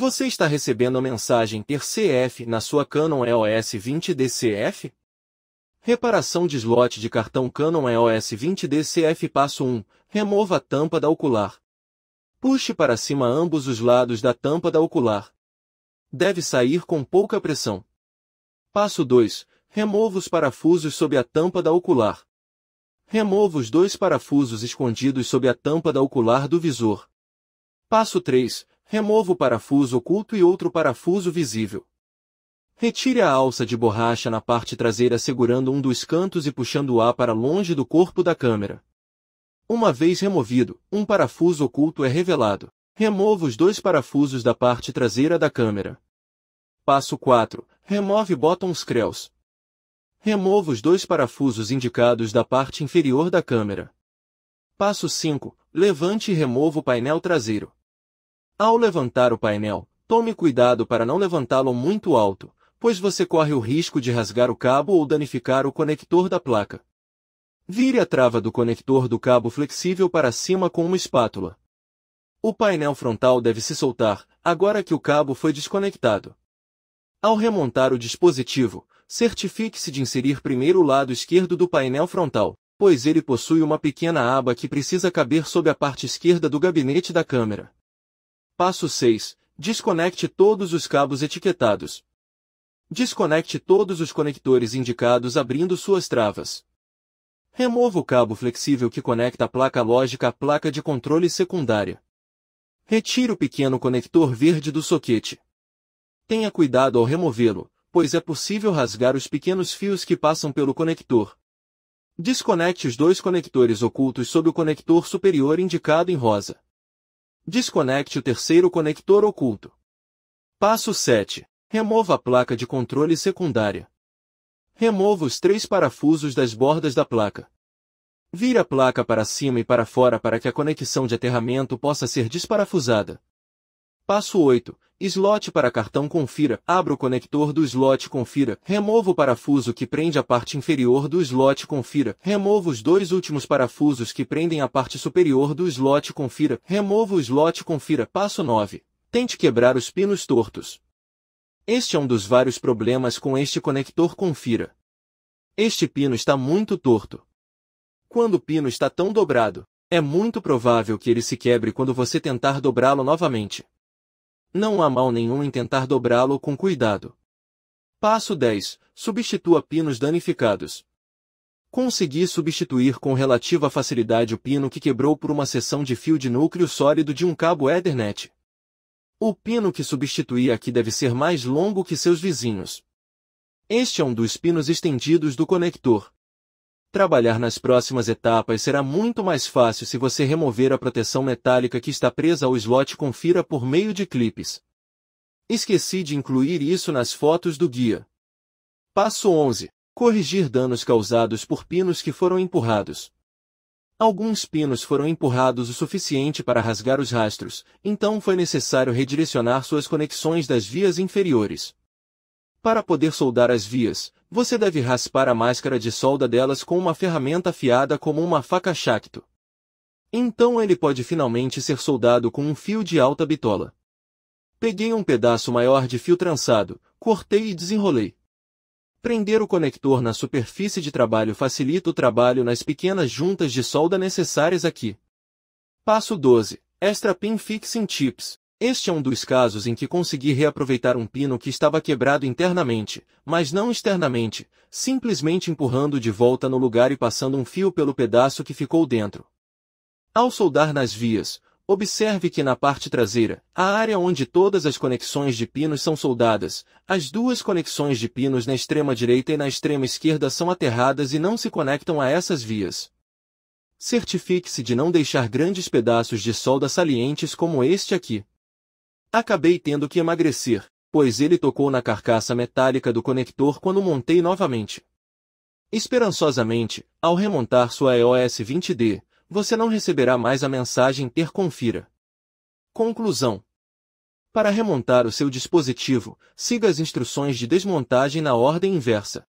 Você está recebendo a mensagem CF na sua Canon EOS 20DCF? Reparação de slot de cartão Canon EOS 20DCF Passo 1. Remova a tampa da ocular. Puxe para cima ambos os lados da tampa da ocular. Deve sair com pouca pressão. Passo 2. Remova os parafusos sob a tampa da ocular. Remova os dois parafusos escondidos sob a tampa da ocular do visor. Passo 3. Remova o parafuso oculto e outro parafuso visível. Retire a alça de borracha na parte traseira segurando um dos cantos e puxando-a para longe do corpo da câmera. Uma vez removido, um parafuso oculto é revelado. Remova os dois parafusos da parte traseira da câmera. Passo 4. Remove botões creus. Remova os dois parafusos indicados da parte inferior da câmera. Passo 5. Levante e remova o painel traseiro. Ao levantar o painel, tome cuidado para não levantá-lo muito alto, pois você corre o risco de rasgar o cabo ou danificar o conector da placa. Vire a trava do conector do cabo flexível para cima com uma espátula. O painel frontal deve se soltar, agora que o cabo foi desconectado. Ao remontar o dispositivo, certifique-se de inserir primeiro o lado esquerdo do painel frontal, pois ele possui uma pequena aba que precisa caber sob a parte esquerda do gabinete da câmera. Passo 6. Desconecte todos os cabos etiquetados. Desconecte todos os conectores indicados abrindo suas travas. Remova o cabo flexível que conecta a placa lógica à placa de controle secundária. Retire o pequeno conector verde do soquete. Tenha cuidado ao removê-lo, pois é possível rasgar os pequenos fios que passam pelo conector. Desconecte os dois conectores ocultos sob o conector superior indicado em rosa. Desconecte o terceiro conector oculto. Passo 7. Remova a placa de controle secundária. Remova os três parafusos das bordas da placa. Vire a placa para cima e para fora para que a conexão de aterramento possa ser desparafusada. Passo 8. Slot para cartão confira. Abra o conector do slot confira. Remova o parafuso que prende a parte inferior do slot confira. Remova os dois últimos parafusos que prendem a parte superior do slot confira. Remova o slot confira. Passo 9. Tente quebrar os pinos tortos. Este é um dos vários problemas com este conector confira. Este pino está muito torto. Quando o pino está tão dobrado, é muito provável que ele se quebre quando você tentar dobrá-lo novamente. Não há mal nenhum em tentar dobrá-lo com cuidado. Passo 10. Substitua pinos danificados. Consegui substituir com relativa facilidade o pino que quebrou por uma seção de fio de núcleo sólido de um cabo Ethernet. O pino que substituí aqui deve ser mais longo que seus vizinhos. Este é um dos pinos estendidos do conector. Trabalhar nas próximas etapas será muito mais fácil se você remover a proteção metálica que está presa ao slot confira por meio de clipes. Esqueci de incluir isso nas fotos do guia. Passo 11. Corrigir danos causados por pinos que foram empurrados. Alguns pinos foram empurrados o suficiente para rasgar os rastros, então foi necessário redirecionar suas conexões das vias inferiores. Para poder soldar as vias, você deve raspar a máscara de solda delas com uma ferramenta afiada como uma faca chacto. Então ele pode finalmente ser soldado com um fio de alta bitola. Peguei um pedaço maior de fio trançado, cortei e desenrolei. Prender o conector na superfície de trabalho facilita o trabalho nas pequenas juntas de solda necessárias aqui. Passo 12. Extra Pin Fixing Tips. Este é um dos casos em que consegui reaproveitar um pino que estava quebrado internamente, mas não externamente, simplesmente empurrando de volta no lugar e passando um fio pelo pedaço que ficou dentro. Ao soldar nas vias, observe que na parte traseira, a área onde todas as conexões de pinos são soldadas, as duas conexões de pinos na extrema direita e na extrema esquerda são aterradas e não se conectam a essas vias. Certifique-se de não deixar grandes pedaços de solda salientes como este aqui. Acabei tendo que emagrecer, pois ele tocou na carcaça metálica do conector quando montei novamente. Esperançosamente, ao remontar sua EOS 20D, você não receberá mais a mensagem ter confira. Conclusão. Para remontar o seu dispositivo, siga as instruções de desmontagem na ordem inversa.